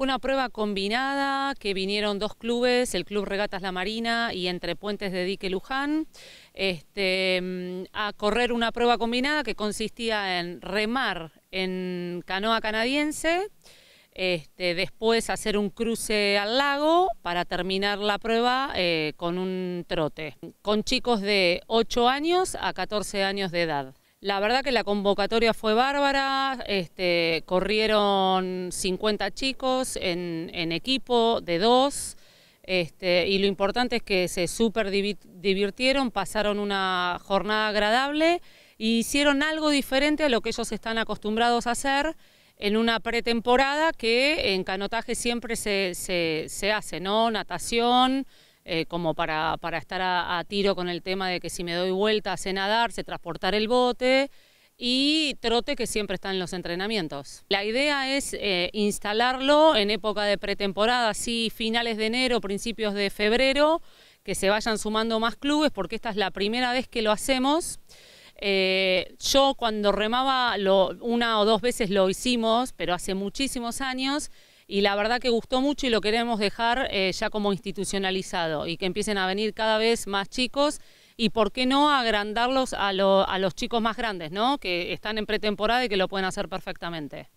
Fue una prueba combinada que vinieron dos clubes, el Club Regatas La Marina y Entre Puentes de Dique Luján, este, mm, a correr una prueba combinada que consistía en remar en canoa canadiense, este, después hacer un cruce al lago para terminar la prueba eh, con un trote, con chicos de 8 años a 14 años de edad. La verdad que la convocatoria fue bárbara, este, corrieron 50 chicos en, equipo de dos, este, y lo importante es que se súper divirtieron, pasaron una jornada agradable e hicieron algo diferente a lo que ellos están acostumbrados a hacer en una pretemporada que en canotaje siempre se, se hace, ¿no? Natación, eh, como para, para estar a, tiro con el tema de que si me doy vuelta, hace nadar, se transportar el bote y trote que siempre está en los entrenamientos. La idea es eh, instalarlo en época de pretemporada, así finales de enero, principios de febrero, que se vayan sumando más clubes porque esta es la primera vez que lo hacemos. Eh, yo cuando remaba lo, una o dos veces lo hicimos, pero hace muchísimos años y la verdad que gustó mucho y lo queremos dejar eh, ya como institucionalizado y que empiecen a venir cada vez más chicos y por qué no agrandarlos a, a los chicos más grandes, ¿no? que están en pretemporada y que lo pueden hacer perfectamente.